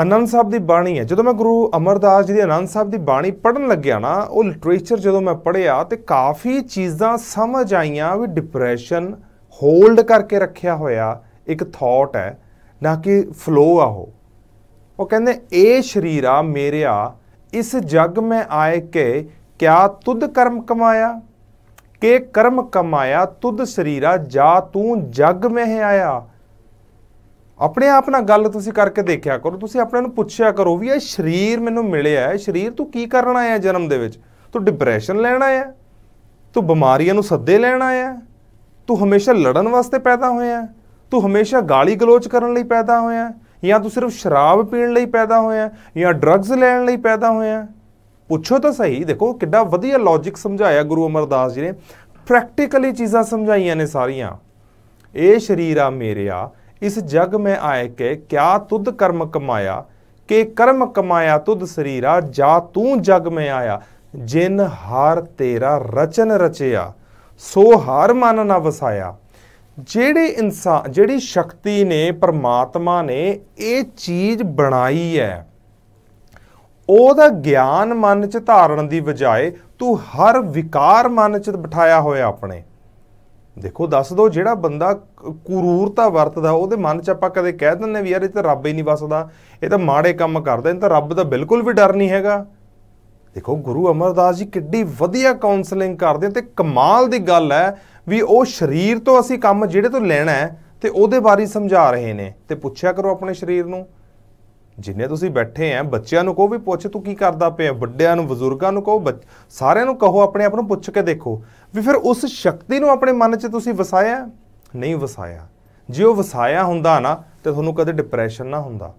ਅਨੰਦ ਸਾਹਿਬ ਦੀ ਬਾਣੀ ਹੈ ਜਦੋਂ ਮੈਂ ਗੁਰੂ ਅਮਰਦਾਸ ਜੀ ਦੀ ਅਨੰਦ ਸਾਹਿਬ ਦੀ ਬਾਣੀ ਪੜਨ ਲੱਗਿਆ ਨਾ ਉਹ ਲਿਟਰੇਚਰ ਜਦੋਂ ਮੈਂ ਪੜਿਆ ਤੇ ਕਾਫੀ ਚੀਜ਼ਾਂ ਸਮਝ ਆਈਆਂ ਵੀ ਡਿਪਰੈਸ਼ਨ ਹੋਲਡ ਕਰਕੇ ਰੱਖਿਆ ਹੋਇਆ ਇੱਕ ਥਾਟ ਹੈ ਨਾ ਕਿ ਫਲੋ ਆ ਉਹ ਉਹ ਕਹਿੰਦੇ ਇਹ ਸ਼ਰੀਰਾ ਮੇਰਿਆ ਇਸ ਜਗ ਮੈਂ ਆਏ ਕੇ ਕਿਆ ਤੁਧ ਕਰਮ ਕਮਾਇਆ ਕੇ ਕਰਮ ਕਮਾਇਆ ਤੁਧ ਸ਼ਰੀਰਾ ਜਾ ਤੂੰ ਜਗ ਮੈਂ ਆਇਆ ਆਪਣੇ ਆਪ ਨਾਲ ਗੱਲ ਤੁਸੀਂ ਕਰਕੇ ਦੇਖਿਆ ਕਰੋ ਤੁਸੀਂ ਆਪਣੇ ਨੂੰ ਪੁੱਛਿਆ ਕਰੋ ਵੀ ਇਹ ਸਰੀਰ ਮੈਨੂੰ ਮਿਲਿਆ ਹੈ ਸਰੀਰ ਤੂੰ ਕੀ ਕਰਨ ਆਇਆ ਜਨਮ ਦੇ ਵਿੱਚ ਤੂੰ ਡਿਪਰੈਸ਼ਨ ਲੈਣ ਆਇਆ ਤੂੰ ਬਿਮਾਰੀਆਂ ਨੂੰ ਸੱਦੇ ਲੈਣ ਆਇਆ ਤੂੰ ਹਮੇਸ਼ਾ ਲੜਨ ਵਾਸਤੇ ਪੈਦਾ ਹੋਇਆ ਤੂੰ ਹਮੇਸ਼ਾ ਗਾਲੀ ਗਲੋਚ ਕਰਨ ਲਈ ਪੈਦਾ ਹੋਇਆ ਜਾਂ ਤੂੰ ਸਿਰਫ ਸ਼ਰਾਬ ਪੀਣ ਲਈ ਪੈਦਾ ਹੋਇਆ ਜਾਂ ਡਰੱਗਸ ਲੈਣ ਲਈ ਪੈਦਾ ਹੋਇਆ ਪੁੱਛੋ ਤਾਂ ਸਹੀ ਦੇਖੋ ਕਿੱਡਾ ਵਧੀਆ ਲੌਜੀਕ ਸਮਝਾਇਆ ਗੁਰੂ ਅਮਰਦਾਸ ਜੀ ਨੇ ਪ੍ਰੈਕਟੀਕਲੀ ਚੀਜ਼ਾਂ ਸਮਝਾਈਆਂ ਨੇ ਸਾਰੀਆਂ ਇਹ ਸਰੀਰ ਆ ਮੇਰਿਆ ਇਸ ਜਗ ਮੈਂ ਆਏ ਕੇ ਕਿਆ ਤੁਧ ਕਰਮ ਕਮਾਇਆ ਕੇ ਕਰਮ ਕਮਾਇਆ ਤੁਧ ਸਰੀਰਾ ਜਾ ਤੂੰ ਜਗ ਮੈਂ ਆਇਆ ਜਿਨ ਹਾਰ ਤੇਰਾ ਰਚਨ ਰਚਿਆ ਸੋ ਹਰ ਮਨ ਨ ਵਸਾਇਆ ਜਿਹੜੇ ਇਨਸਾਨ ਜਿਹੜੀ ਸ਼ਕਤੀ ਨੇ ਪਰਮਾਤਮਾ ਨੇ ਇਹ ਚੀਜ਼ ਬਣਾਈ ਹੈ ਉਹਦਾ ਗਿਆਨ ਮਨ ਚ ਧਾਰਨ ਦੀ ਬਜਾਏ ਤੂੰ ਹਰ ਵਿਕਾਰ ਮਨ ਚ ਬਿਠਾਇਆ ਹੋਇਆ ਆਪਣੇ ਦੇਖੋ ਦੱਸ ਦੋ ਜਿਹੜਾ ਬੰਦਾ ਕੁਰੂਰਤਾ ਵਰਤਦਾ ਉਹਦੇ ਮਨ 'ਚ ਆਪਾਂ ਕਦੇ ਕਹਿ ਦਿੰਨੇ ਵੀ ਯਾਰ ਇਹ ਤਾਂ ਰੱਬ ਹੀ ਨਹੀਂ ਵਸਦਾ ਇਹ ਤਾਂ ਮਾੜੇ ਕੰਮ ਕਰਦਾ ਇਹ ਤਾਂ ਰੱਬ ਦਾ ਬਿਲਕੁਲ ਵੀ ਡਰ ਨਹੀਂ ਹੈਗਾ ਦੇਖੋ ਗੁਰੂ ਅਮਰਦਾਸ ਜੀ ਕਿੱਡੀ ਵਧੀਆ ਕਾਉਂਸਲਿੰਗ ਕਰਦੇ ਤੇ ਕਮਾਲ ਦੀ ਗੱਲ ਹੈ ਵੀ ਉਹ ਸਰੀਰ ਤੋਂ ਅਸੀਂ ਕੰਮ ਜਿਹੜੇ ਤੋਂ ਲੈਣਾ ਹੈ ਤੇ ਉਹਦੇ ਬਾਰੇ ਸਮਝਾ ਰਹੇ ਨੇ ਤੇ ਪੁੱਛਿਆ ਕਰੋ ਆਪਣੇ ਸਰੀਰ ਨੂੰ ਜਿੰਨੇ ਤੁਸੀਂ ਬੈਠੇ ਆ ਬੱਚਿਆਂ ਨੂੰ ਕਹੋ ਵੀ ਪੁੱਛ ਤੂੰ ਕੀ ਕਰਦਾ ਪਿਆ ਵੱਡਿਆਂ ਨੂੰ ਬਜ਼ੁਰਗਾਂ ਨੂੰ ਕਹੋ ਸਾਰਿਆਂ ਨੂੰ ਕਹੋ ਆਪਣੇ ਆਪ ਨੂੰ ਪੁੱਛ ਕੇ ਦੇਖੋ ਵੀ ਫਿਰ ਉਸ ਸ਼ਕਤੀ ਨੂੰ ਆਪਣੇ ਮਨ 'ਚ ਤੁਸੀਂ ਵਸਾਇਆ ਨਹੀਂ ਵਸਾਇਆ ਜੇ ਉਹ ਵਸਾਇਆ ਹੁੰਦਾ ਨਾ ਤੇ ਤੁਹਾਨੂੰ ਕਦੇ ਡਿਪਰੈਸ਼ਨ ਨਾ ਹੁੰਦਾ